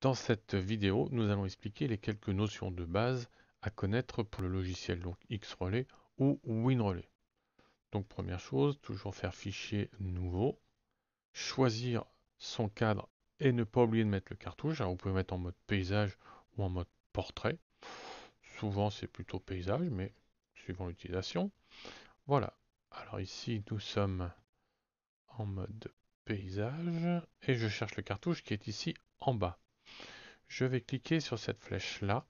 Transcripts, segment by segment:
Dans cette vidéo, nous allons expliquer les quelques notions de base à connaître pour le logiciel donc X-Relay ou WinRelay. Donc première chose, toujours faire fichier nouveau, choisir son cadre et ne pas oublier de mettre le cartouche. Alors vous pouvez mettre en mode paysage ou en mode portrait. Souvent c'est plutôt paysage, mais suivant l'utilisation. Voilà. Alors ici nous sommes en mode paysage et je cherche le cartouche qui est ici en bas je vais cliquer sur cette flèche là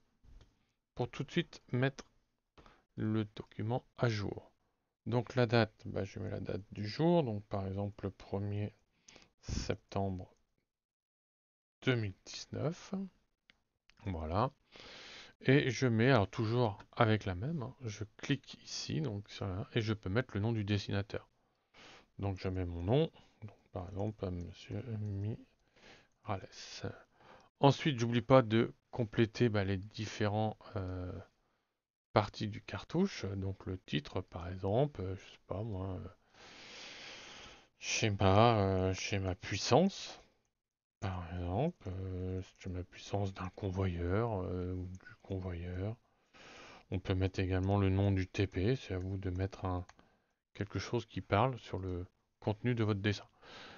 pour tout de suite mettre le document à jour. Donc la date, bah, je mets la date du jour, donc par exemple le 1er septembre 2019. Voilà. Et je mets, alors toujours avec la même, hein, je clique ici, donc et je peux mettre le nom du dessinateur. Donc je mets mon nom, donc, par exemple Monsieur Mirales. Ensuite, j'oublie pas de compléter bah, les différents euh, parties du cartouche. Donc le titre, par exemple, je euh, je sais pas moi, euh, schéma, schéma puissance. Par exemple, schéma puissance d'un convoyeur ou du convoyeur. On peut mettre également le nom du TP. C'est à vous de mettre un, quelque chose qui parle sur le contenu de votre dessin.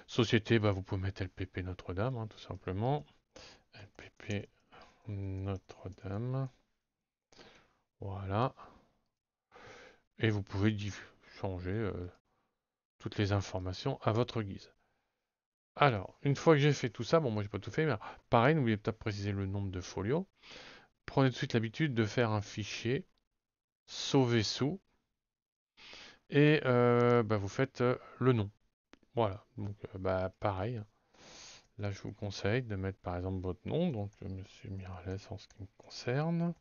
Société, bah, vous pouvez mettre LPP Notre-Dame, hein, tout simplement. LPP Notre-Dame. Voilà. Et vous pouvez changer euh, toutes les informations à votre guise. Alors, une fois que j'ai fait tout ça, bon, moi j'ai pas tout fait, mais pareil, n'oubliez pas de préciser le nombre de folios. Prenez tout de suite l'habitude de faire un fichier sauver sous et euh, bah, vous faites euh, le nom. Voilà, donc bah, pareil. Hein. Là, je vous conseille de mettre par exemple votre nom, donc je euh, Monsieur Miralles en ce qui me concerne.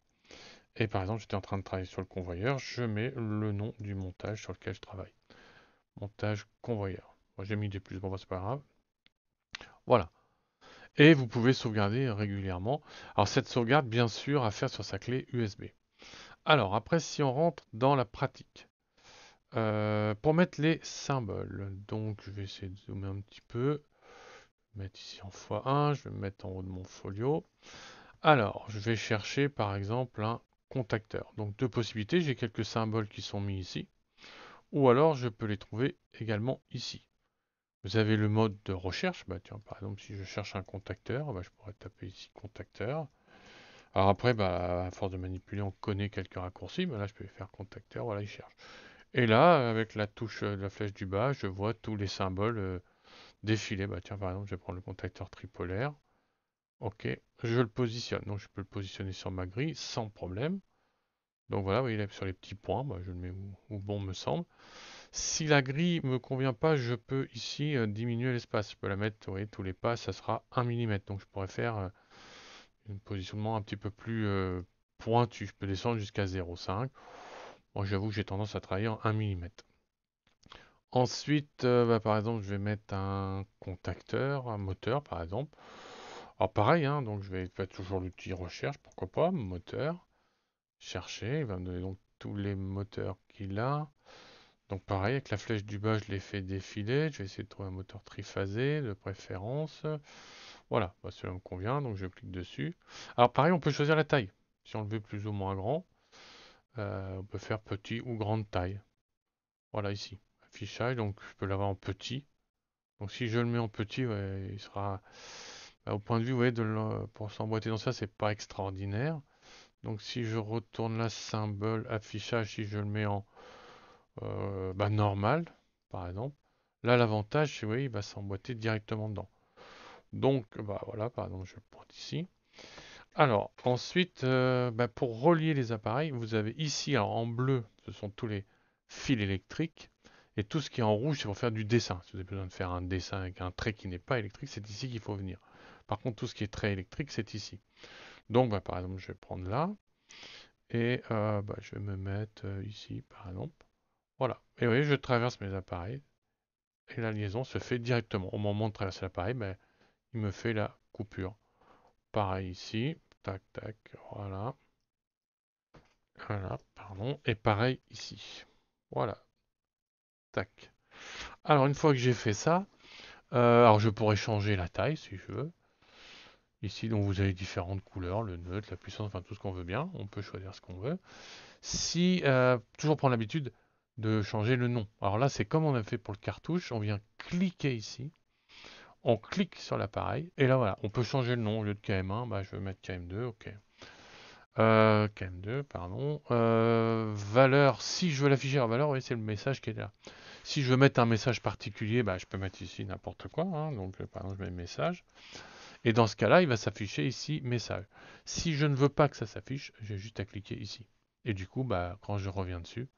Et par exemple, j'étais en train de travailler sur le convoyeur, je mets le nom du montage sur lequel je travaille. Montage convoyeur. Moi, j'ai mis des plus, bon, bah, c'est pas grave. Voilà. Et vous pouvez sauvegarder régulièrement. Alors, cette sauvegarde, bien sûr, à faire sur sa clé USB. Alors, après, si on rentre dans la pratique, euh, pour mettre les symboles, donc je vais essayer de zoomer un petit peu mettre ici en x1, je vais me mettre en haut de mon folio. Alors, je vais chercher par exemple un contacteur. Donc deux possibilités, j'ai quelques symboles qui sont mis ici, ou alors je peux les trouver également ici. Vous avez le mode de recherche, bah, par exemple si je cherche un contacteur, bah, je pourrais taper ici contacteur. Alors après, bah, à force de manipuler, on connaît quelques raccourcis, là je peux faire contacteur, voilà, il cherche. Et là, avec la touche de euh, la flèche du bas, je vois tous les symboles euh, défiler, bah tiens, par exemple, je vais prendre le contacteur tripolaire. Ok, je le positionne. Donc, je peux le positionner sur ma grille sans problème. Donc voilà, vous voyez, sur les petits points, bah, je le mets où, bon me semble. Si la grille ne me convient pas, je peux ici euh, diminuer l'espace. Je peux la mettre, vous voyez, tous les pas, ça sera 1 mm. Donc je pourrais faire euh, un positionnement un petit peu plus euh, pointu. Je peux descendre jusqu'à 0,5. Moi, j'avoue que j'ai tendance à travailler en 1 mm. Ensuite, euh, bah, par exemple, je vais mettre un contacteur, un moteur, par exemple. Alors pareil, hein, donc je vais faire toujours l'outil recherche, pourquoi pas, moteur, chercher, il va me donner donc tous les moteurs qu'il a. Donc pareil, avec la flèche du bas, je les fais défiler, je vais essayer de trouver un moteur triphasé de préférence. Voilà, cela bah, me convient, donc je clique dessus. Alors pareil, on peut choisir la taille, si on le veut plus ou moins grand. Euh, on peut faire petit ou grande taille. Voilà, ici affichage donc je peux l'avoir en petit. Donc si je le mets en petit, il sera... Bah, au point de vue, ouais, de pour s'emboîter dans ça, c'est pas extraordinaire. Donc si je retourne la symbole affichage, si je le mets en euh, bah, normal, par exemple, là l'avantage, c'est oui, il va s'emboîter directement dedans. Donc bah voilà, exemple je le prends ici. Alors ensuite, euh, bah, pour relier les appareils, vous avez ici en bleu, ce sont tous les fils électriques. Et tout ce qui est en rouge, c'est pour faire du dessin. Si vous avez besoin de faire un dessin avec un trait qui n'est pas électrique, c'est ici qu'il faut venir. Par contre, tout ce qui est trait électrique, c'est ici. Donc, bah, par exemple, je vais prendre là. Et euh, bah, je vais me mettre euh, ici, par exemple. Voilà. Et vous voyez, je traverse mes appareils. Et la liaison se fait directement. Au moment de traverser l'appareil, bah, il me fait la coupure. Pareil ici. Tac, tac. Voilà. Voilà, pardon. Et pareil ici. Voilà. Tac. Alors une fois que j'ai fait ça, euh, alors je pourrais changer la taille si je veux. Ici, vous avez différentes couleurs, le neutre, la puissance, enfin tout ce qu'on veut bien. On peut choisir ce qu'on veut. Si, euh, toujours prendre l'habitude de changer le nom. Alors là, c'est comme on a fait pour le cartouche. On vient cliquer ici. On clique sur l'appareil. Et là, voilà, on peut changer le nom. Au lieu de KM1, bah, je vais mettre KM2. OK. Euh, KM2, pardon. valeur, si je veux l'afficher en valeur, oui c'est le message qui est là. Si je veux mettre un message particulier, bah, je peux mettre ici n'importe quoi. Hein. Donc, euh, par exemple, je mets message. Et dans ce cas-là, il va s'afficher ici message. Si je ne veux pas que ça s'affiche, j'ai juste à cliquer ici. Et du coup, bah, quand je reviens dessus,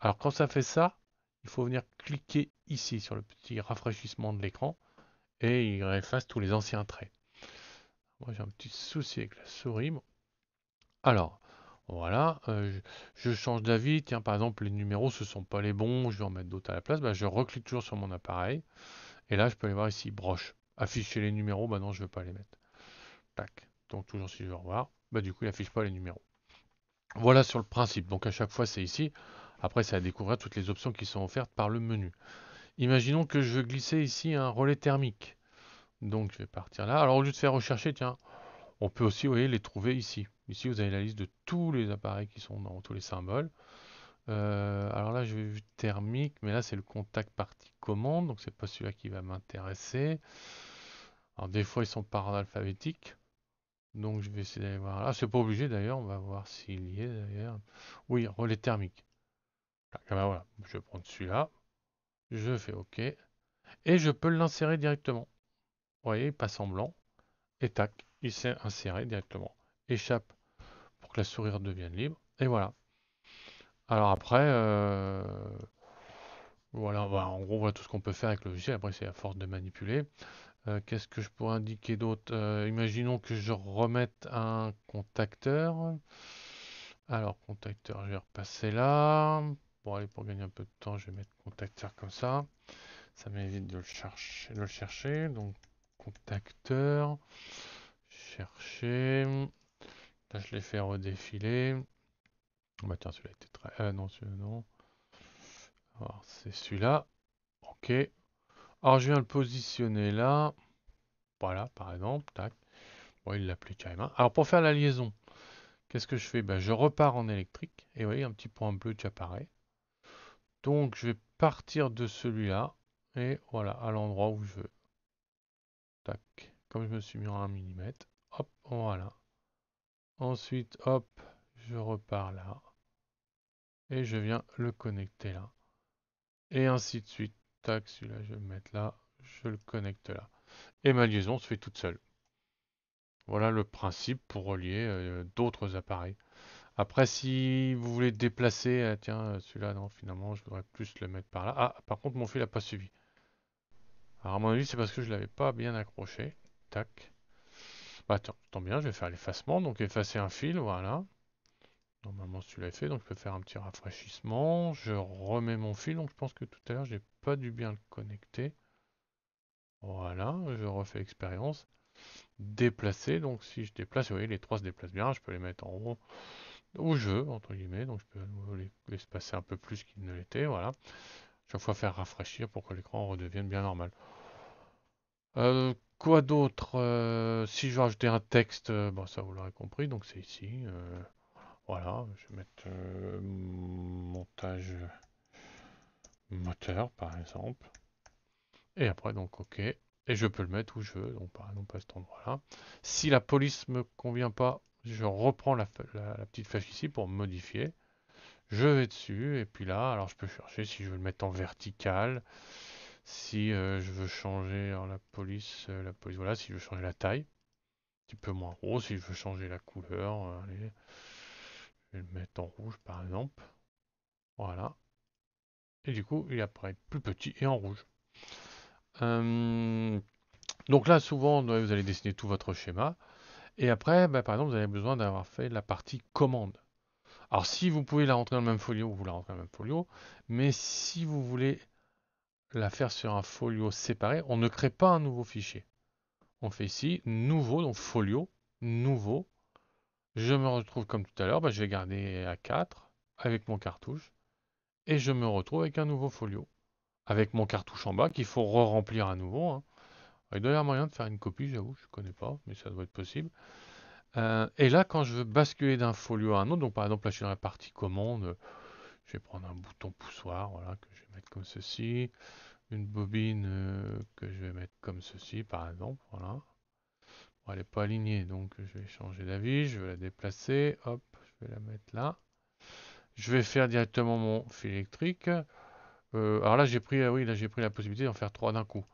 alors quand ça fait ça, il faut venir cliquer ici sur le petit rafraîchissement de l'écran et il efface tous les anciens traits. Moi j'ai un petit souci avec la souris. Alors, voilà, euh, je, change d'avis, tiens par exemple les numéros ce sont pas les bons, je vais en mettre d'autres à la place, bah, je reclique toujours sur mon appareil, et là je peux aller voir ici, broche, afficher les numéros, bah non je ne veux pas les mettre. Tac, donc toujours si je veux revoir, bah du coup il n'affiche pas les numéros. Voilà sur le principe, donc à chaque fois c'est ici, après c'est à découvrir toutes les options qui sont offertes par le menu. Imaginons que je veux glisser ici un relais thermique, donc je vais partir là, alors au lieu de faire rechercher, tiens, on peut aussi vous voyez, les trouver ici. Ici, vous avez la liste de tous les appareils qui sont dans tous les symboles. Euh, alors là, je vais vu thermique, mais là, c'est le contact partie commande, donc c'est pas celui-là qui va m'intéresser. Alors des fois, ils sont par ordre alphabétique. Donc je vais essayer d'aller voir. Là, ah, c'est pas obligé d'ailleurs, on va voir s'il y est d'ailleurs. Oui, relais thermique. Ah, ah, bah voilà, je vais prendre celui-là. Je fais OK. Et je peux l'insérer directement. Vous voyez, pas semblant. Et tac, il s'est inséré directement. Échappe pour que la souris devienne libre. Et voilà. Alors après, euh, voilà, bah, en gros, voilà tout ce qu'on peut faire avec le logiciel. Après, c'est à force de manipuler. Euh, qu'est-ce que je pourrais indiquer d'autre euh, Imaginons que je remette un contacteur. Alors, contacteur, je vais repasser là. Bon, allez, pour gagner un peu de temps, je vais mettre contacteur comme ça. Ça m'évite de le chercher. Donc, contacteur chercher. Là, je l'ai fait redéfiler. Bah tiens, celui-là était très... Ah non, celui-là, non. Alors, c'est celui-là. OK. Alors, je viens le positionner là. Voilà, par exemple. Tac. il l'a plus carrément. Hein. Alors, pour faire la liaison, qu'est-ce que je fais bah, Je repars en électrique. Et vous voyez, un petit point bleu qui apparaît. Donc, je vais partir de celui-là. Et voilà, à l'endroit où je veux. Tac. Comme je me suis mis en 1 mm. Hop, voilà. Ensuite, hop, je repars là. Et je viens le connecter là. Et ainsi de suite. Tac, celui-là, je vais le mettre là. Je le connecte là. Et ma liaison se fait toute seule. Voilà le principe pour relier euh, d'autres appareils. Après, si vous voulez déplacer, euh, tiens, euh, celui-là, non, finalement, je voudrais plus le mettre par là. Ah, par contre, mon fil n'a pas suivi. Alors, à mon avis, c'est parce que je l'avais pas bien accroché. Tac. Bah, tant bien, je vais faire l'effacement. Donc effacer un fil, voilà. Normalement tu là fait, donc je peux faire un petit rafraîchissement. Je remets mon fil, donc je pense que tout à l'heure, j'ai pas du bien le connecter. Voilà, je refais l'expérience. Déplacer, donc si je déplace, vous voyez, les trois se déplacent bien, je peux les mettre en haut au jeu, entre guillemets, donc je peux euh, les, un peu plus qu'ils ne l'étaient, voilà. Chaque fois faire rafraîchir pour que l'écran redevienne bien normal. Euh, Quoi d'autre euh, Si je veux rajouter un texte, euh, bon, bah, ça vous l'aurez compris, donc c'est ici. Euh, voilà, je vais mettre montage moteur par exemple. Et après, donc OK. Et je peux le mettre où je veux, donc par exemple à cet endroit-là. Si la police me convient pas, je reprends la, la petite flèche ici pour modifier. Je vais dessus, et puis là, alors je peux chercher si je veux le mettre en vertical. Si euh, je veux changer la police, euh, la police, voilà, si je veux changer la taille, un petit peu moins gros, si je veux changer la couleur, euh, je vais le mettre en rouge par exemple. Voilà. Et du coup, il apparaît plus petit et en rouge. Hum, donc là, souvent, vous allez dessiner tout votre schéma. Et après, bah, par exemple, vous avez besoin d'avoir fait la partie commande. Alors si vous pouvez la rentrer dans le même folio, vous la rentrez dans le même folio. Mais si vous voulez la faire sur un folio séparé, on ne crée pas un nouveau fichier. On fait ici nouveau, donc folio, nouveau. Je me retrouve comme tout à l'heure, bah, je vais garder à 4 avec mon cartouche. Et je me retrouve avec un nouveau folio. Avec mon cartouche en bas qu'il faut re-remplir à nouveau. Hein. Il doit y avoir moyen de faire une copie, j'avoue, je ne connais pas, mais ça doit être possible. Euh, et là, quand je veux basculer d'un folio à un autre, donc par exemple là je suis dans la partie commande, je vais prendre un bouton poussoir, voilà, que je vais mettre comme ceci. Une bobine euh, que je vais mettre comme ceci, par exemple, voilà. elle n'est pas alignée, donc je vais changer d'avis, je vais la déplacer, hop, je vais la mettre là. Je vais faire directement mon fil électrique. Euh, alors là, j'ai pris, ah oui, là j'ai pris la possibilité d'en faire trois d'un coup.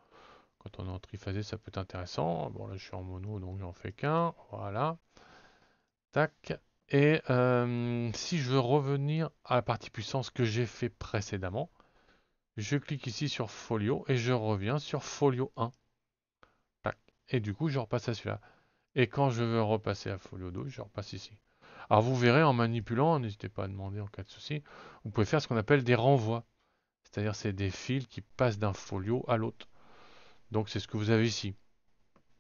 Quand on est en triphasé, ça peut être intéressant. Bon, là je suis en mono, donc j'en fais qu'un, voilà. Tac, et euh, si je veux revenir à la partie puissance que j'ai fait précédemment, je clique ici sur Folio et je reviens sur Folio 1. Et du coup, je repasse à celui-là. Et quand je veux repasser à Folio 2, je repasse ici. Alors vous verrez en manipulant, n'hésitez pas à demander en cas de souci, vous pouvez faire ce qu'on appelle des renvois. C'est-à-dire c'est des fils qui passent d'un folio à l'autre. Donc c'est ce que vous avez ici.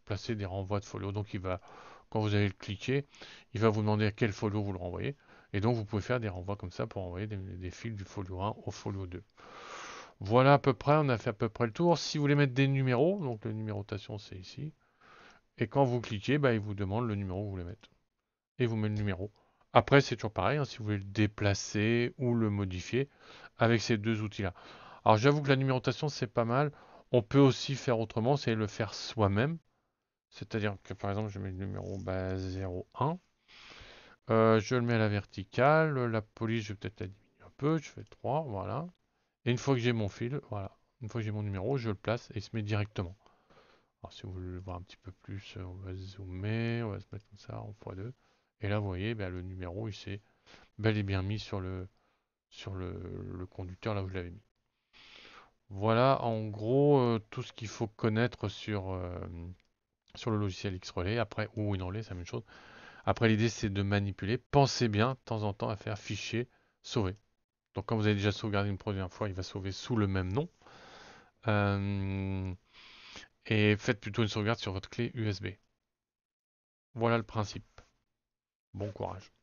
Placer des renvois de folio. Donc il va quand vous allez le cliquer, il va vous demander à quel folio vous le renvoyez. Et donc vous pouvez faire des renvois comme ça pour envoyer des, fils du folio 1 au folio 2. Voilà à peu près, on a fait à peu près le tour. Si vous voulez mettre des numéros, donc la numérotation c'est ici. Et quand vous cliquez, bah, il vous demande le numéro que vous voulez mettre. Et vous met le numéro. Après, c'est toujours pareil, hein, si vous voulez le déplacer ou le modifier avec ces deux outils-là. Alors j'avoue que la numérotation, c'est pas mal. On peut aussi faire autrement, c'est le faire soi-même. C'est-à-dire que par exemple, je mets le numéro bah, 01. Euh, je le mets à la verticale. La police, je vais peut-être la diminuer un peu. Je fais 3, voilà. Et une fois que j'ai mon fil, voilà. Une fois que j'ai mon numéro, je le place et il se met directement. Alors si vous voulez le voir un petit peu plus, euh, on va zoomer, on va se mettre comme ça en x2. Et là, vous voyez, bah, le numéro, il s'est bel et bien mis sur le, sur le, conducteur là où je l'avais mis. Voilà en gros euh, tout ce qu'il faut connaître sur, sur le logiciel X-Relay, après, ou Winrelay, c'est la même chose. Après, l'idée, c'est de manipuler. Pensez bien, de temps en temps, à faire fichier, sauver. Donc, quand vous avez déjà sauvegardé une première fois, il va sauver sous le même nom. Euh, et faites plutôt une sauvegarde sur votre clé USB. Voilà le principe. Bon courage.